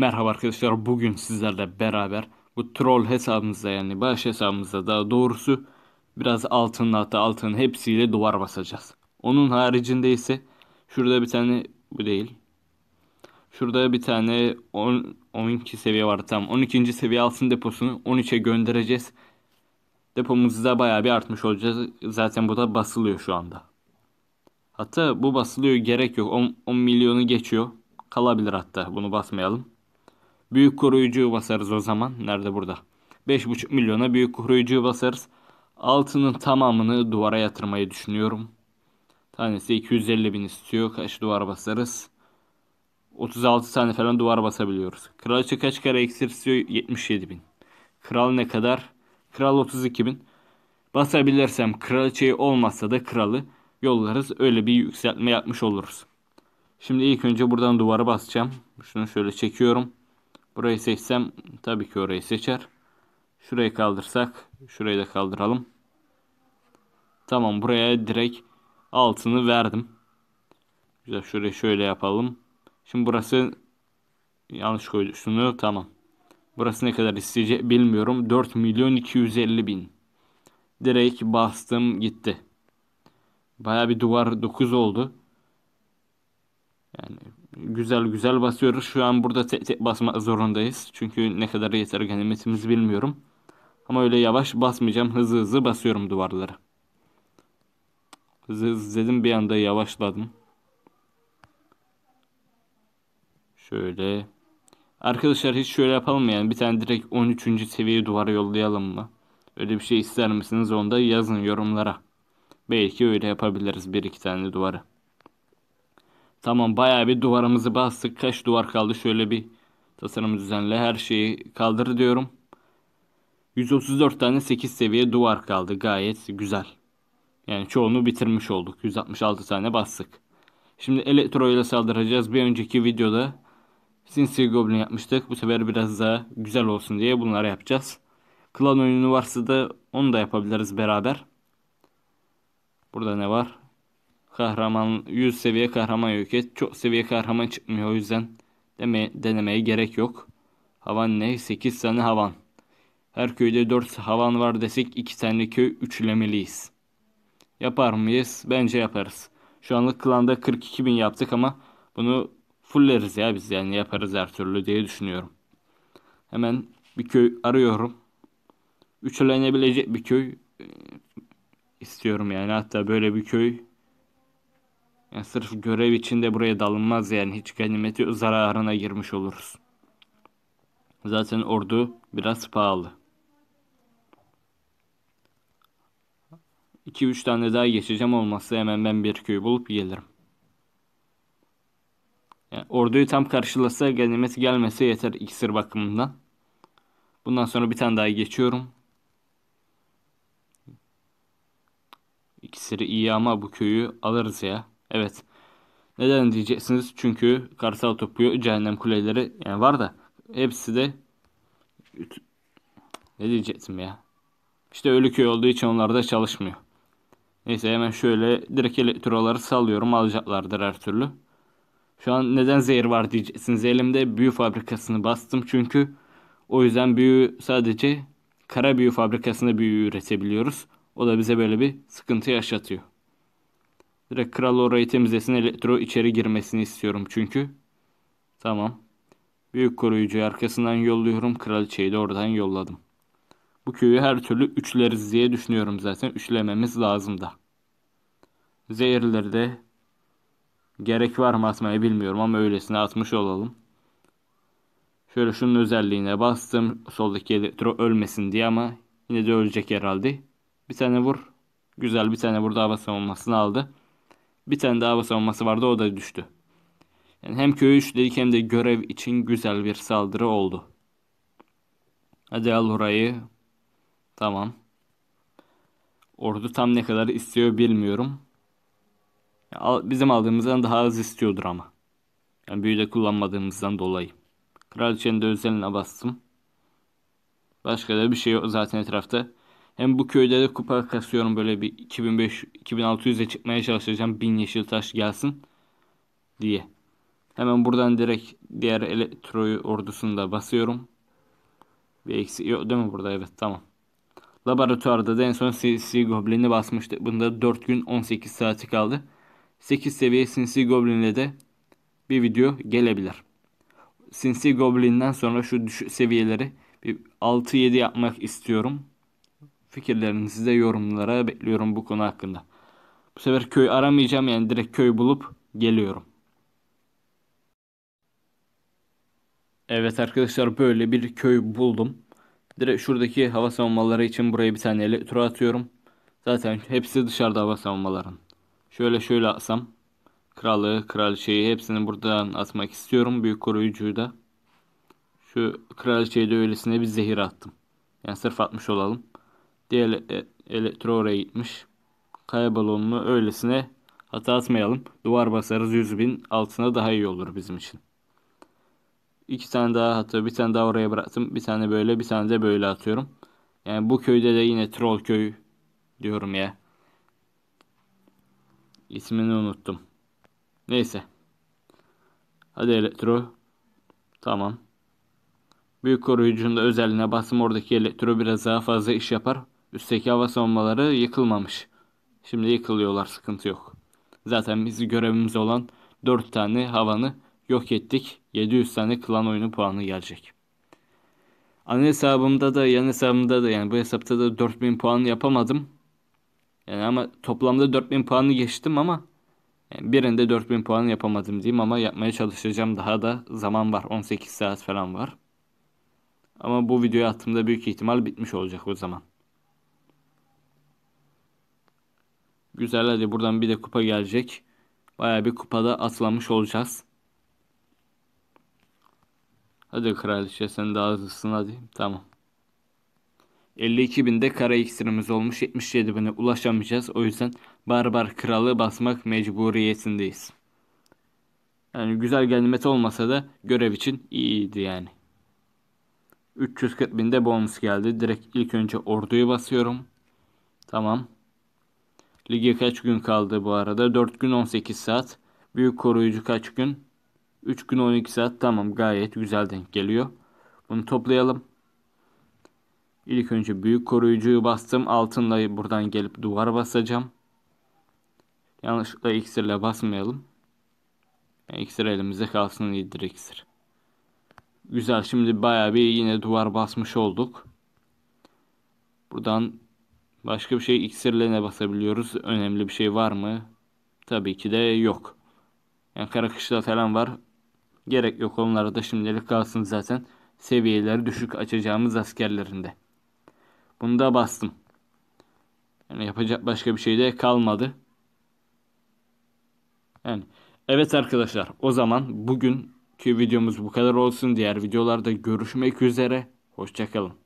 Merhaba arkadaşlar bugün sizlerle beraber bu troll hesabımızda yani baş hesabımızda daha doğrusu biraz altın hatta altın hepsiyle duvar basacağız. Onun haricinde ise şurada bir tane bu değil. Şurada bir tane 10, 12 seviye var tam 12. seviye altın deposunu 13'e göndereceğiz. Depomuzda baya bir artmış olacağız. Zaten bu da basılıyor şu anda. Hatta bu basılıyor gerek yok. 10, 10 milyonu geçiyor. Kalabilir hatta bunu basmayalım. Büyük koruyucuyu basarız o zaman. Nerede burada? 5,5 milyona büyük koruyucuyu basarız. Altının tamamını duvara yatırmayı düşünüyorum. Tanesi 250 bin istiyor. Kaç duvar basarız? 36 tane falan duvar basabiliyoruz. Kraliçe kaç kare eksir istiyor? 77 bin. Kral ne kadar? Kral 32 bin. Basabilirsem kraliçeyi olmazsa da kralı yollarız. Öyle bir yükseltme yapmış oluruz. Şimdi ilk önce buradan duvara basacağım. Şunu şöyle çekiyorum. Burayı seçsem tabii ki orayı seçer. Şurayı kaldırsak şurayı da kaldıralım. Tamam buraya direkt altını verdim. Güzel şurayı şöyle yapalım. Şimdi burası yanlış koydu. Şunu tamam. Burası ne kadar isteyecek bilmiyorum. 4 milyon 250 bin. Direkt bastım gitti. Baya bir duvar 9 oldu. Yani Güzel güzel basıyoruz. Şu an burada tek tek basmak zorundayız. Çünkü ne kadar yeter ganimetimiz bilmiyorum. Ama öyle yavaş basmayacağım. Hızlı hızlı basıyorum duvarlara. Hızlı hızlı dedim bir anda yavaşladım. Şöyle. Arkadaşlar hiç şöyle yapalım mı yani bir tane direkt 13. seviye duvara yollayalım mı? Öyle bir şey ister misiniz onu da yazın yorumlara. Belki öyle yapabiliriz bir iki tane duvarı. Tamam bayağı bir duvarımızı bastık. Kaç duvar kaldı? Şöyle bir tasarım düzenle her şeyi kaldır diyorum. 134 tane 8 seviye duvar kaldı. Gayet güzel. Yani çoğunu bitirmiş olduk. 166 tane bastık. Şimdi elektro ile saldıracağız. Bir önceki videoda Sinsi Goblin yapmıştık. Bu sefer biraz daha güzel olsun diye bunları yapacağız. Klan oyunu varsa da onu da yapabiliriz beraber. Burada ne var? kahraman 100 seviye kahraman yok et. Çok seviye kahraman çıkmıyor o yüzden deme, denemeye gerek yok. Havan ne? 8 tane havan. Her köyde 4 havan var desek 2 tane köy üçlemeliyiz. Yapar mıyız? Bence yaparız. Şu anlık klanda 42 bin yaptık ama bunu fulleriz ya biz yani yaparız her türlü diye düşünüyorum. Hemen bir köy arıyorum. Üçlenebilecek bir köy e, istiyorum yani hatta böyle bir köy yani sırf görev içinde buraya dalınmaz yani hiç ganimeti zararına girmiş oluruz. Zaten ordu biraz pahalı. 2-3 tane daha geçeceğim olmazsa hemen ben bir köy bulup gelirim. Yani orduyu tam karşılasa ganimet gelmese yeter iksir bakımından. Bundan sonra bir tane daha geçiyorum. İksiri iyi ama bu köyü alırız ya. Evet. Neden diyeceksiniz? Çünkü karsal Topu, Cehennem Kuleleri yani var da hepsi de ne diyecektim ya? İşte ölü köy olduğu için onlar da çalışmıyor. Neyse hemen şöyle direkt elektroları salıyorum alacaklardır her türlü. Şu an neden zehir var diyeceksiniz. Elimde büyü fabrikasını bastım çünkü o yüzden büyü sadece kara büyü fabrikasında büyü üretebiliyoruz. O da bize böyle bir sıkıntı yaşatıyor. Direkt kral orayı temizlesin. Elektro içeri girmesini istiyorum çünkü. Tamam. Büyük koruyucu arkasından yolluyorum. Kraliçeyi de oradan yolladım. Bu köyü her türlü üçleriz diye düşünüyorum zaten. Üçlememiz lazım da. Zehirleri de gerek var mı atmaya bilmiyorum ama öylesine atmış olalım. Şöyle şunun özelliğine bastım. Soldaki elektro ölmesin diye ama yine de ölecek herhalde. Bir tane vur. Güzel bir tane burada hava savunmasını aldı. Bir tane daha hava savunması vardı o da düştü. Yani hem köyü dedik hem de görev için güzel bir saldırı oldu. Hadi al orayı. Tamam. Ordu tam ne kadar istiyor bilmiyorum. Bizim aldığımızdan daha az istiyordur ama. Yani büyü de kullanmadığımızdan dolayı. Kraliçenin de özeline bastım. Başka da bir şey yok zaten etrafta. Hem bu köylere kupa kasıyorum böyle bir 2500-2600'e çıkmaya çalışacağım. bin yeşil taş gelsin diye. Hemen buradan direkt diğer elektroyu ordusunu da basıyorum. Bir eksi yok değil mi burada evet tamam. Laboratuvarda da en son sinsi goblin'i basmıştık. Bunda 4 gün 18 saati kaldı. 8 seviye sinsi goblin'le de bir video gelebilir. Sinsi goblin'den sonra şu düşük seviyeleri bir 6-7 yapmak istiyorum fikirlerinizi de yorumlara bekliyorum bu konu hakkında. Bu sefer köy aramayacağım yani direkt köy bulup geliyorum. Evet arkadaşlar böyle bir köy buldum. Direkt şuradaki hava savunmaları için buraya bir tane elektro atıyorum. Zaten hepsi dışarıda hava savunmaların. Şöyle şöyle atsam. Kralı, kraliçeyi hepsini buradan atmak istiyorum. Büyük koruyucuyu da. Şu kraliçeyi de öylesine bir zehir attım. Yani sırf atmış olalım. Diğer e, elektroraya gitmiş. Kaya öylesine hata atmayalım. Duvar basarız 100 bin altına daha iyi olur bizim için. İki tane daha hatta bir tane daha oraya bıraktım. Bir tane böyle bir tane de böyle atıyorum. Yani bu köyde de yine troll köy diyorum ya. İsmini unuttum. Neyse. Hadi elektro. Tamam. Büyük koruyucunun da özelliğine bastım. Oradaki elektro biraz daha fazla iş yapar. Üstteki hava savunmaları yıkılmamış. Şimdi yıkılıyorlar sıkıntı yok. Zaten bizi görevimiz olan 4 tane havanı yok ettik. 700 tane klan oyunu puanı gelecek. Ana hesabımda da yan hesabımda da yani bu hesapta da 4000 puan yapamadım. Yani ama toplamda 4000 puanı geçtim ama yani birinde 4000 puan yapamadım diyeyim ama yapmaya çalışacağım. Daha da zaman var. 18 saat falan var. Ama bu videoyu attığımda büyük ihtimal bitmiş olacak o zaman. Güzel hadi buradan bir de kupa gelecek. Baya bir kupada atlamış olacağız. Hadi kraliçe sen daha hızlısın hadi. Tamam. 52 binde kara iksirimiz olmuş 77 bine ulaşamayacağız. O yüzden barbar kralı basmak mecburiyetindeyiz. Yani güzel ganimet olmasa da görev için iyiydi yani. 340 binde bonus geldi. Direkt ilk önce orduyu basıyorum. Tamam. Lige kaç gün kaldı bu arada? 4 gün 18 saat. Büyük koruyucu kaç gün? 3 gün 12 saat. Tamam gayet güzel denk geliyor. Bunu toplayalım. İlk önce büyük koruyucuyu bastım. Altınla buradan gelip duvar basacağım. Yanlışlıkla iksirle basmayalım. İksir elimizde kalsın iyidir iksir. Güzel şimdi baya bir yine duvar basmış olduk. Buradan Başka bir şey iksirle basabiliyoruz? Önemli bir şey var mı? Tabii ki de yok. Yani kara kışla falan var. Gerek yok onlara da şimdilik kalsın zaten. Seviyeleri düşük açacağımız askerlerinde. Bunu da bastım. Yani yapacak başka bir şey de kalmadı. Yani evet arkadaşlar o zaman bugünkü videomuz bu kadar olsun. Diğer videolarda görüşmek üzere. Hoşçakalın.